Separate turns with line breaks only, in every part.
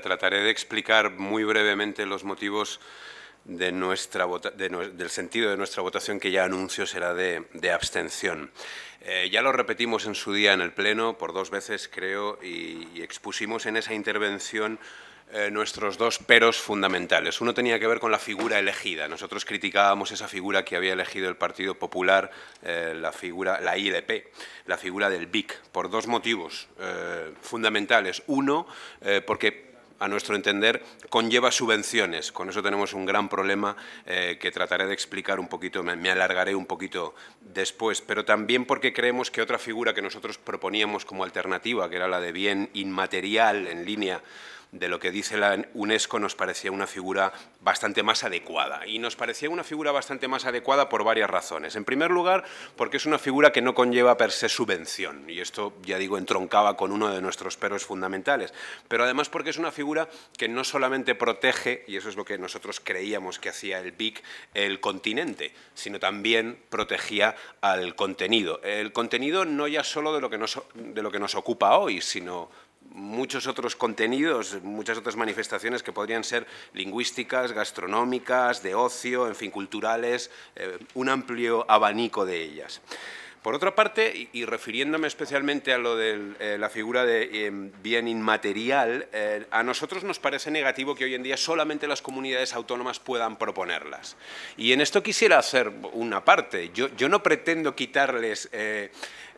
trataré de explicar muy brevemente los motivos de nuestra del sentido de nuestra votación, que ya anuncio será de, abstención. Eh, ya lo repetimos en su día en el Pleno, por dos veces creo, y, expusimos en esa intervención eh, nuestros dos peros fundamentales. Uno tenía que ver con la figura elegida. Nosotros criticábamos esa figura que había elegido el Partido Popular, eh, la figura, la la figura del BIC, por dos motivos fundamentales. Uno, porque a nuestro entender, conlleva subvenciones. Con eso tenemos un gran problema eh, que trataré de explicar un poquito, me, me, alargaré un poquito después, pero también porque creemos que otra figura que nosotros proponíamos como alternativa, que era la de bien inmaterial en línea de lo que dice la UNESCO nos parecía una figura bastante más adecuada. Y nos parecía una figura bastante más adecuada por varias razones. En primer lugar, porque es una figura que no conlleva per se subvención. Y esto, ya digo, entroncaba con uno de nuestros peros fundamentales. Pero además porque es una figura que no solamente protege, y eso es lo que nosotros creíamos que hacía el BIC, el continente, sino también protegía al contenido. El contenido no ya solo de lo que nos, de lo que nos ocupa hoy, sino muchos otros contenidos, muchas otras manifestaciones que podrían ser lingüísticas, gastronómicas, de ocio, en fin, culturales, eh, un amplio abanico de ellas. Por otra parte, y, refiriéndome especialmente a lo de eh, la figura de em, bien inmaterial, eh, a nosotros nos parece negativo que hoy en día solamente las comunidades autónomas puedan proponerlas. Y en esto quisiera hacer una parte. Yo, yo no pretendo quitarles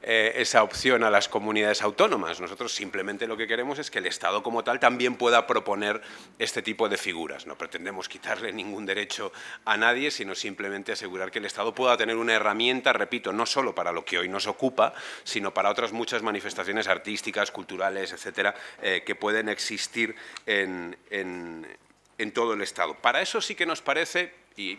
eh, esa opción a las comunidades autónomas. Nosotros simplemente lo que queremos es que el Estado como tal también pueda proponer este tipo de figuras. No pretendemos quitarle ningún derecho a nadie, sino simplemente asegurar que el Estado pueda tener una herramienta, repito, no solo para lo que hoy nos ocupa, sino para otras muchas manifestaciones artísticas, culturales, etcétera, eh, que pueden existir en, en todo el Estado. Para eso sí que nos parece y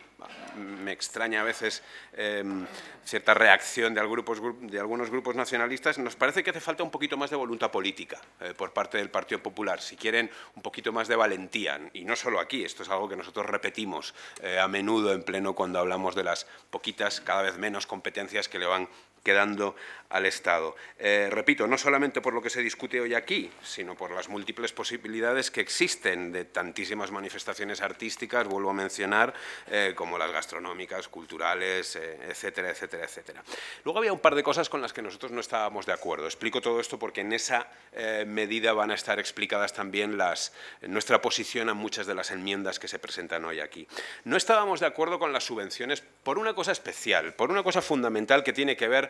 mm, me extraña a veces em, cierta reacción de, algunos grupos nacionalistas, nos parece que hace falta un poquito más de voluntad política eh, por parte del Partido Popular, si quieren un poquito más de valentía. Y no solo aquí, esto es algo que nosotros repetimos eh, a menudo en pleno cuando hablamos de las poquitas, cada vez menos competencias que le van quedando al Estado. Eh, repito, no solamente por lo que se discute hoy aquí, sino por las múltiples posibilidades que existen de tantísimas manifestaciones artísticas, vuelvo a mencionar, eh, como las gastronómicas, culturales, eh, etcétera, etcétera, etcétera. Luego había un par de cosas con las que nosotros no estábamos de acuerdo. Explico todo esto porque en esa medida van a estar explicadas también nuestra posición a muchas de las enmiendas que se presentan hoy aquí. No estábamos de acuerdo con las subvenciones por una cosa especial, por una cosa fundamental que tiene que ver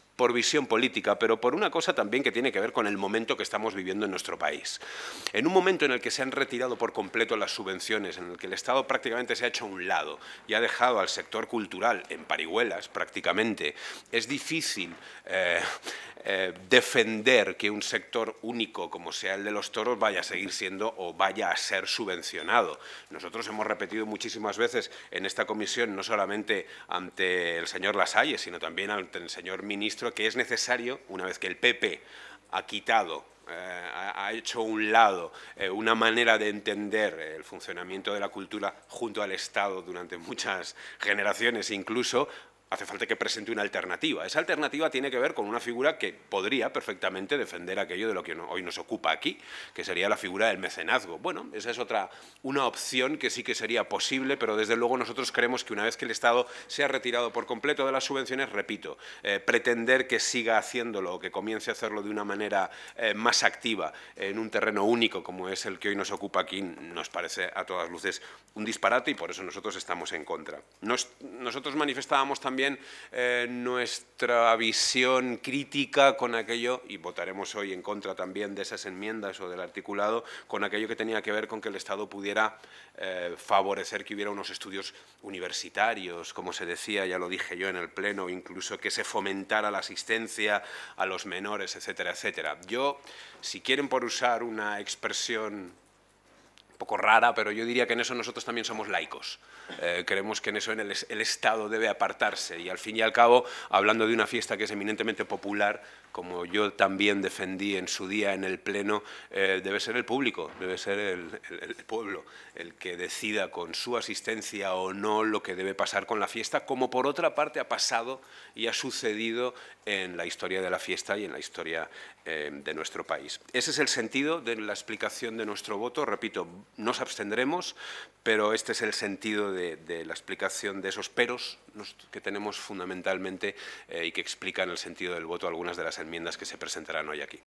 por visión política, pero por una cosa también que tiene que ver con el momento que estamos viviendo en nuestro país. En un momento en el que se han retirado por completo las subvenciones, en el que el Estado prácticamente se ha hecho a un lado y ha dejado al sector cultural en parihuelas prácticamente, es difícil eh, eh, defender que un sector único como sea el de los toros vaya a seguir siendo o vaya a ser subvencionado. Nosotros hemos repetido muchísimas veces en esta comisión, no solamente ante el señor Lasalle, sino también ante el señor ministro, que es necesario, una vez que el PP ha quitado eh, ha hecho un lado eh, una manera de entender el funcionamiento de la cultura junto al Estado durante muchas generaciones incluso, hace falta que presente una alternativa. Esa alternativa tiene que ver con una figura que podría perfectamente defender aquello de lo que hoy nos ocupa aquí, que sería la figura del mecenazgo. Bueno, esa es otra una opción que sí que sería posible, pero desde luego nosotros creemos que una vez que el Estado se ha retirado por completo de las subvenciones, repito, eh, pretender que siga haciéndolo o que comience a hacerlo de una manera eh, más activa en un terreno único como es el que hoy nos ocupa aquí nos parece a todas luces un disparate y por eso nosotros estamos en contra. nosotros manifestábamos también eh, nuestra visión crítica con aquello, y votaremos hoy en contra también de esas enmiendas o del articulado, con aquello que tenía que ver con que el Estado pudiera eh, favorecer que hubiera unos estudios universitarios, como se decía, ya lo dije yo en el Pleno, incluso que se fomentara la asistencia a los menores, etcétera, etcétera. Yo, si quieren por usar una expresión poco rara, pero yo diría que en eso nosotros también somos laicos. Eh, creemos que en eso el, Estado debe apartarse y al fin y al cabo, hablando de una fiesta que es eminentemente popular, como yo también defendí en su día en el Pleno, eh, debe ser el público, debe ser el, el pueblo el que decida con su asistencia o no lo que debe pasar con la fiesta, como por otra parte ha pasado y ha sucedido en la historia de la fiesta y en la historia Em, de nuestro país. Ese es el sentido de la explicación de nuestro voto. Repito, nos abstendremos, pero este es el sentido de, la explicación de esos peros que tenemos fundamentalmente eh, y que explican el sentido del voto algunas de las enmiendas que se presentarán hoy aquí.